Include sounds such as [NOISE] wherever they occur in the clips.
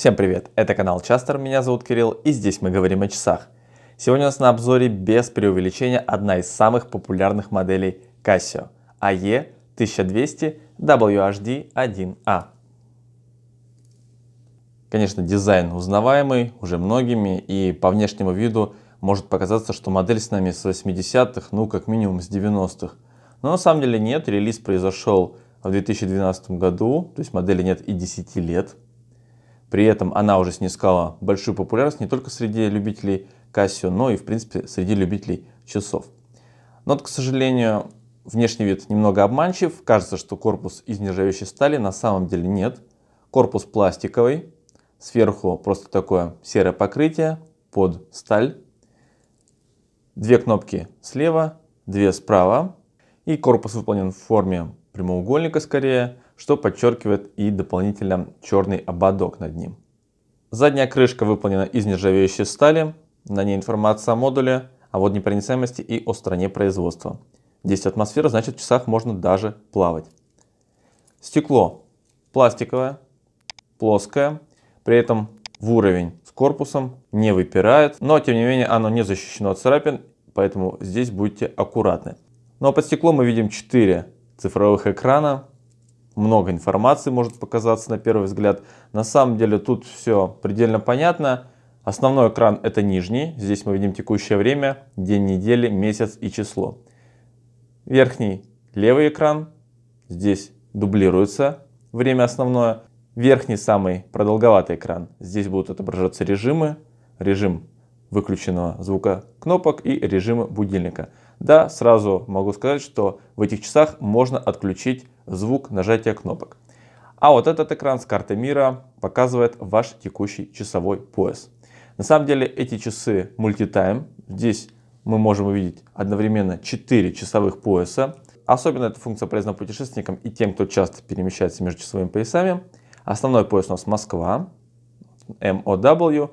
Всем привет, это канал Частер, меня зовут Кирилл и здесь мы говорим о часах. Сегодня у нас на обзоре без преувеличения одна из самых популярных моделей Casio AE1200 WHD1A. Конечно, дизайн узнаваемый уже многими и по внешнему виду может показаться, что модель с нами с 80-х, ну как минимум с 90-х. Но на самом деле нет, релиз произошел в 2012 году, то есть модели нет и 10 лет, при этом она уже снискала большую популярность не только среди любителей Casio, но и, в принципе, среди любителей часов. Но, к сожалению, внешний вид немного обманчив. Кажется, что корпус из нержавеющей стали, на самом деле нет. Корпус пластиковый, сверху просто такое серое покрытие под сталь. Две кнопки слева, две справа. И корпус выполнен в форме прямоугольника скорее, что подчеркивает и дополнительно черный ободок над ним. Задняя крышка выполнена из нержавеющей стали, на ней информация о модуле, о водонепроницаемости и о стране производства. 10 атмосфер, значит в часах можно даже плавать. Стекло пластиковое, плоское, при этом в уровень с корпусом не выпирает, но тем не менее оно не защищено от царапин, поэтому здесь будьте аккуратны. Ну а под стеклом мы видим 4 цифровых экрана, много информации может показаться на первый взгляд. На самом деле тут все предельно понятно. Основной экран это нижний, здесь мы видим текущее время, день недели, месяц и число. Верхний левый экран, здесь дублируется время основное. Верхний самый продолговатый экран, здесь будут отображаться режимы, режим выключенного звука кнопок и режимы будильника. Да, сразу могу сказать, что в этих часах можно отключить звук нажатия кнопок. А вот этот экран с карты мира показывает ваш текущий часовой пояс. На самом деле эти часы мультитайм. Здесь мы можем увидеть одновременно 4 часовых пояса. Особенно эта функция полезна путешественникам и тем, кто часто перемещается между часовыми поясами. Основной пояс у нас Москва, MOW.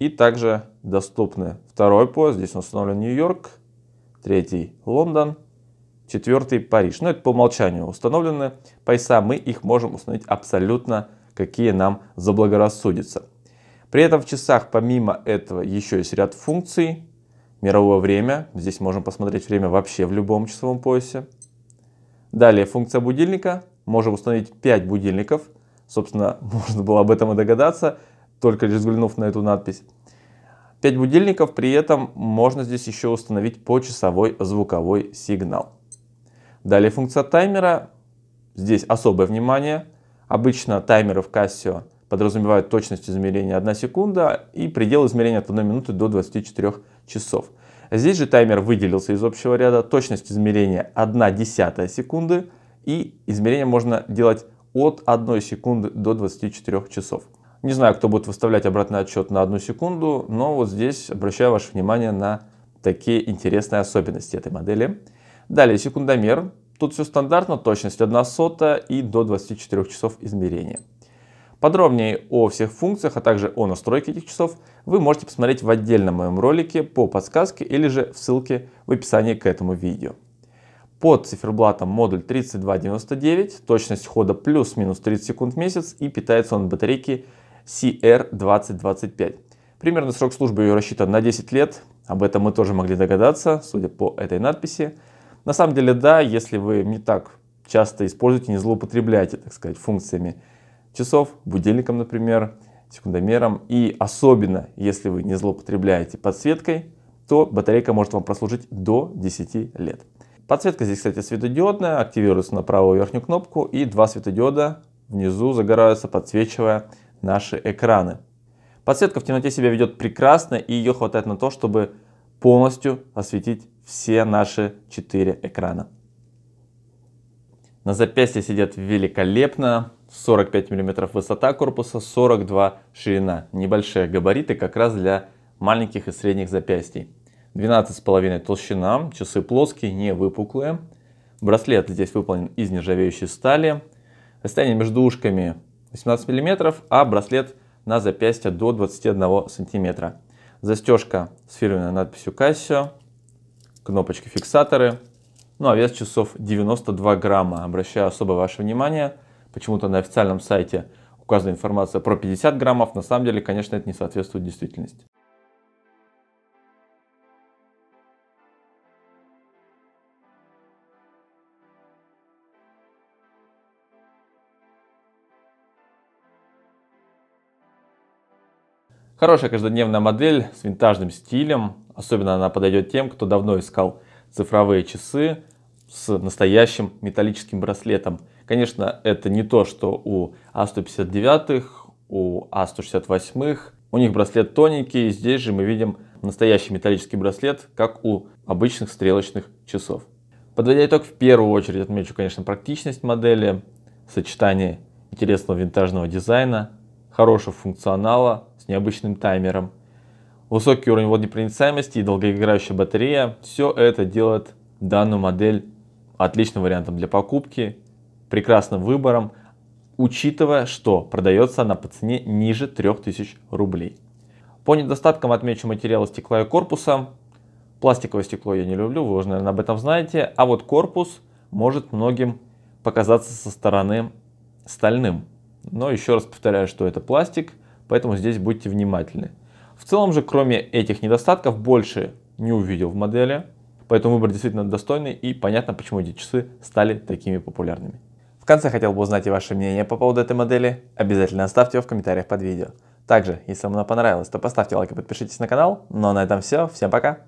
И также доступны второй пояс. Здесь установлен Нью-Йорк, третий Лондон, четвертый Париж. Но это по умолчанию установлены пояса, мы их можем установить абсолютно какие нам заблагорассудится. При этом в часах помимо этого еще есть ряд функций. Мировое время, здесь можем посмотреть время вообще в любом часовом поясе. Далее функция будильника, можем установить 5 будильников. Собственно, [LAUGHS] можно было об этом и догадаться, только лишь взглянув на эту надпись. 5 будильников, при этом можно здесь еще установить почасовой звуковой сигнал. Далее функция таймера. Здесь особое внимание. Обычно таймеры в Casio подразумевают точность измерения 1 секунда и предел измерения от 1 минуты до 24 часов. Здесь же таймер выделился из общего ряда. Точность измерения 1 десятая секунды и измерение можно делать от 1 секунды до 24 часов. Не знаю, кто будет выставлять обратный отчет на 1 секунду, но вот здесь обращаю ваше внимание на такие интересные особенности этой модели. Далее секундомер. Тут все стандартно, точность 1 сотая и до 24 часов измерения. Подробнее о всех функциях, а также о настройке этих часов вы можете посмотреть в отдельном моем ролике по подсказке или же в ссылке в описании к этому видео. Под циферблатом модуль 3299, точность хода плюс-минус 30 секунд в месяц и питается он батарейки CR2025. Примерный срок службы ее рассчитан на 10 лет, об этом мы тоже могли догадаться, судя по этой надписи. На самом деле, да, если вы не так часто используете, не злоупотребляете, так сказать, функциями часов, будильником, например, секундомером. И особенно, если вы не злоупотребляете подсветкой, то батарейка может вам прослужить до 10 лет. Подсветка здесь, кстати, светодиодная, активируется на правую верхнюю кнопку, и два светодиода внизу загораются, подсвечивая наши экраны. Подсветка в темноте себя ведет прекрасно, и ее хватает на то, чтобы полностью осветить все наши четыре экрана. На запястье сидят великолепно. 45 мм высота корпуса, 42 ширина. Небольшие габариты как раз для маленьких и средних запястий. 12,5 толщина, часы плоские, не выпуклые. Браслет здесь выполнен из нержавеющей стали. Расстояние между ушками 18 мм, а браслет на запястье до 21 сантиметра. Застежка с фирменной надписью Casio, кнопочки фиксаторы. Ну а вес часов 92 грамма. Обращаю особо ваше внимание, почему-то на официальном сайте указана информация про 50 граммов, на самом деле, конечно, это не соответствует действительности. Хорошая каждодневная модель с винтажным стилем. Особенно она подойдет тем, кто давно искал цифровые часы с настоящим металлическим браслетом. Конечно, это не то, что у А159, у А168. У них браслет тоненький, здесь же мы видим настоящий металлический браслет, как у обычных стрелочных часов. Подводя итог, в первую очередь отмечу, конечно, практичность модели, сочетание интересного винтажного дизайна, хорошего функционала, с необычным таймером, высокий уровень водонепроницаемости и долгоиграющая батарея. Все это делает данную модель отличным вариантом для покупки, прекрасным выбором, учитывая, что продается она по цене ниже 3000 рублей. По недостаткам отмечу материалы стекла и корпуса. Пластиковое стекло я не люблю, вы уже, наверное, об этом знаете. А вот корпус может многим показаться со стороны стальным. Но еще раз повторяю, что это пластик, поэтому здесь будьте внимательны. В целом же, кроме этих недостатков, больше не увидел в модели, поэтому выбор действительно достойный и понятно, почему эти часы стали такими популярными. В конце хотел бы узнать и ваше мнение по поводу этой модели, обязательно оставьте его в комментариях под видео. Также, если вам она понравилась, то поставьте лайк и подпишитесь на канал. Ну а на этом все, всем пока!